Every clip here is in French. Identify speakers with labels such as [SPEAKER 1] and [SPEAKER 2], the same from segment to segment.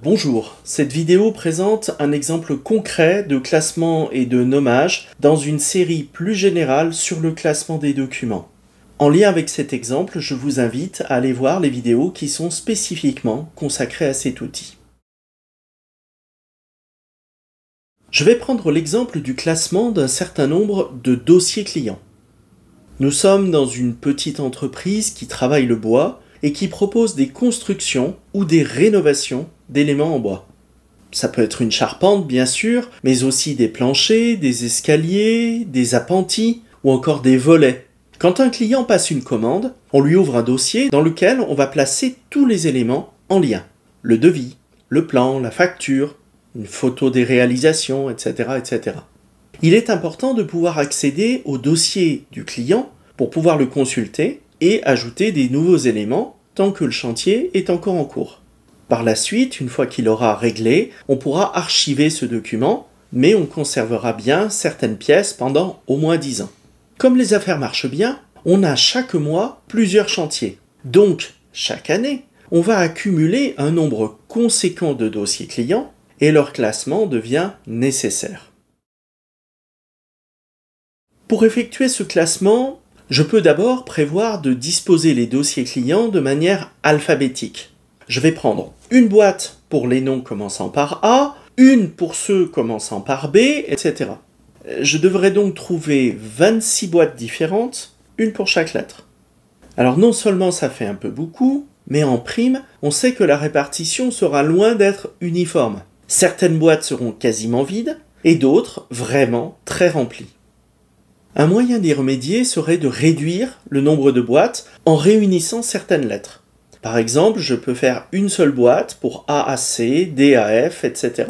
[SPEAKER 1] Bonjour, cette vidéo présente un exemple concret de classement et de nommage dans une série plus générale sur le classement des documents. En lien avec cet exemple, je vous invite à aller voir les vidéos qui sont spécifiquement consacrées à cet outil. Je vais prendre l'exemple du classement d'un certain nombre de dossiers clients. Nous sommes dans une petite entreprise qui travaille le bois et qui propose des constructions ou des rénovations d'éléments en bois. Ça peut être une charpente, bien sûr, mais aussi des planchers, des escaliers, des appentis ou encore des volets. Quand un client passe une commande, on lui ouvre un dossier dans lequel on va placer tous les éléments en lien. Le devis, le plan, la facture, une photo des réalisations, etc. etc. Il est important de pouvoir accéder au dossier du client pour pouvoir le consulter et ajouter des nouveaux éléments tant que le chantier est encore en cours. Par la suite, une fois qu'il aura réglé, on pourra archiver ce document, mais on conservera bien certaines pièces pendant au moins 10 ans. Comme les affaires marchent bien, on a chaque mois plusieurs chantiers. Donc, chaque année, on va accumuler un nombre conséquent de dossiers clients et leur classement devient nécessaire. Pour effectuer ce classement, je peux d'abord prévoir de disposer les dossiers clients de manière alphabétique je vais prendre une boîte pour les noms commençant par A, une pour ceux commençant par B, etc. Je devrais donc trouver 26 boîtes différentes, une pour chaque lettre. Alors non seulement ça fait un peu beaucoup, mais en prime, on sait que la répartition sera loin d'être uniforme. Certaines boîtes seront quasiment vides, et d'autres vraiment très remplies. Un moyen d'y remédier serait de réduire le nombre de boîtes en réunissant certaines lettres. Par exemple, je peux faire une seule boîte pour AAC, DAF, etc.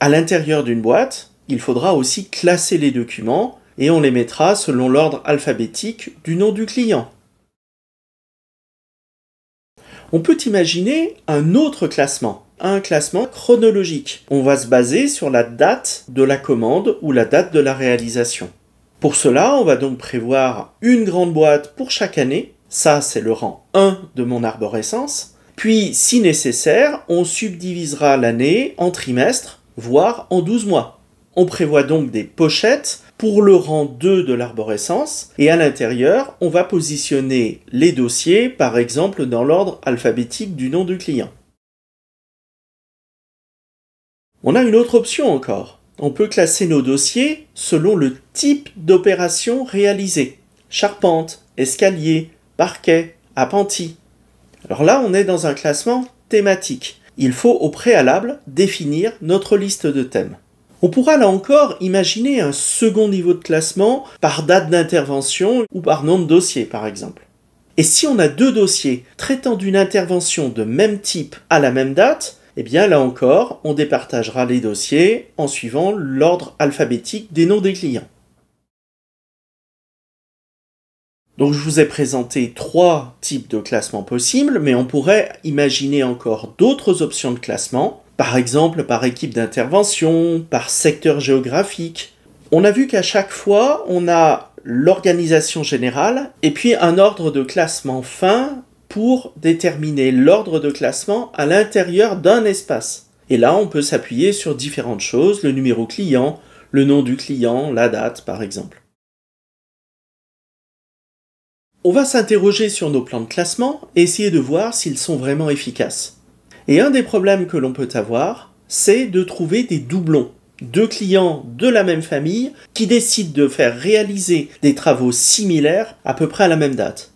[SPEAKER 1] À l'intérieur d'une boîte, il faudra aussi classer les documents et on les mettra selon l'ordre alphabétique du nom du client. On peut imaginer un autre classement, un classement chronologique. On va se baser sur la date de la commande ou la date de la réalisation. Pour cela, on va donc prévoir une grande boîte pour chaque année ça, c'est le rang 1 de mon arborescence. Puis, si nécessaire, on subdivisera l'année en trimestres, voire en 12 mois. On prévoit donc des pochettes pour le rang 2 de l'arborescence et à l'intérieur, on va positionner les dossiers, par exemple dans l'ordre alphabétique du nom du client. On a une autre option encore. On peut classer nos dossiers selon le type d'opération réalisée. Charpente, escalier, Parquet, appenti. Alors là, on est dans un classement thématique. Il faut au préalable définir notre liste de thèmes. On pourra là encore imaginer un second niveau de classement par date d'intervention ou par nom de dossier par exemple. Et si on a deux dossiers traitant d'une intervention de même type à la même date, eh bien là encore, on départagera les dossiers en suivant l'ordre alphabétique des noms des clients. Donc je vous ai présenté trois types de classement possibles, mais on pourrait imaginer encore d'autres options de classement, par exemple par équipe d'intervention, par secteur géographique. On a vu qu'à chaque fois, on a l'organisation générale et puis un ordre de classement fin pour déterminer l'ordre de classement à l'intérieur d'un espace. Et là, on peut s'appuyer sur différentes choses, le numéro client, le nom du client, la date par exemple. On va s'interroger sur nos plans de classement et essayer de voir s'ils sont vraiment efficaces. Et un des problèmes que l'on peut avoir, c'est de trouver des doublons. Deux clients de la même famille qui décident de faire réaliser des travaux similaires à peu près à la même date.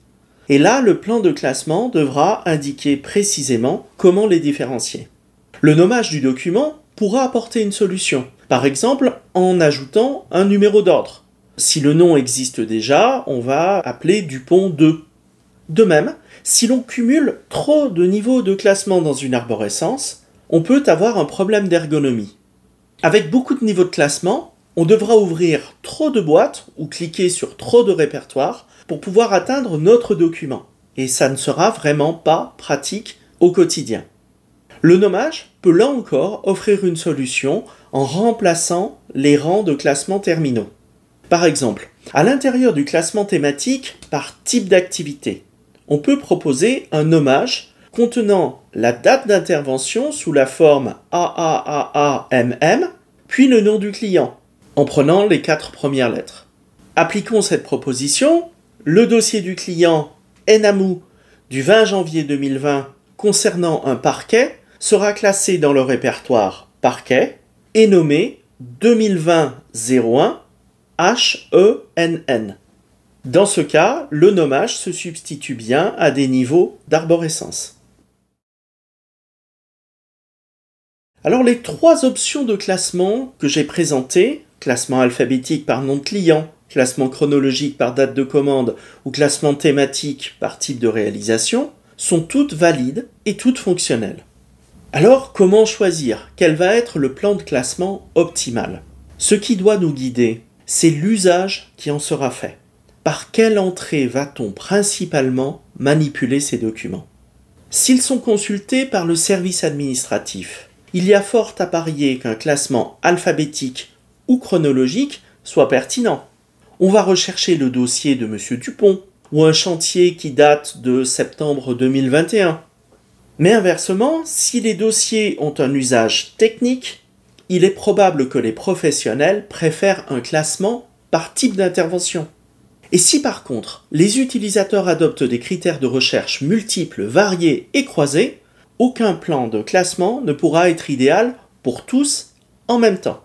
[SPEAKER 1] Et là, le plan de classement devra indiquer précisément comment les différencier. Le nommage du document pourra apporter une solution, par exemple en ajoutant un numéro d'ordre si le nom existe déjà, on va appeler Dupont 2. De même, si l'on cumule trop de niveaux de classement dans une arborescence, on peut avoir un problème d'ergonomie. Avec beaucoup de niveaux de classement, on devra ouvrir trop de boîtes ou cliquer sur trop de répertoires pour pouvoir atteindre notre document. Et ça ne sera vraiment pas pratique au quotidien. Le nommage peut là encore offrir une solution en remplaçant les rangs de classement terminaux. Par exemple, à l'intérieur du classement thématique par type d'activité, on peut proposer un hommage contenant la date d'intervention sous la forme AAAAMM, puis le nom du client, en prenant les quatre premières lettres. Appliquons cette proposition. Le dossier du client Enamou du 20 janvier 2020 concernant un parquet sera classé dans le répertoire parquet et nommé 2020-01 H-E-N-N. Dans ce cas, le nommage se substitue bien à des niveaux d'arborescence. Alors les trois options de classement que j'ai présentées, classement alphabétique par nom de client, classement chronologique par date de commande ou classement thématique par type de réalisation, sont toutes valides et toutes fonctionnelles. Alors comment choisir Quel va être le plan de classement optimal Ce qui doit nous guider, c'est l'usage qui en sera fait. Par quelle entrée va-t-on principalement manipuler ces documents S'ils sont consultés par le service administratif, il y a fort à parier qu'un classement alphabétique ou chronologique soit pertinent. On va rechercher le dossier de M. Dupont ou un chantier qui date de septembre 2021. Mais inversement, si les dossiers ont un usage technique, il est probable que les professionnels préfèrent un classement par type d'intervention. Et si par contre les utilisateurs adoptent des critères de recherche multiples, variés et croisés, aucun plan de classement ne pourra être idéal pour tous en même temps.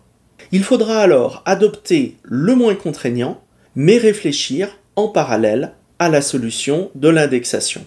[SPEAKER 1] Il faudra alors adopter le moins contraignant, mais réfléchir en parallèle à la solution de l'indexation.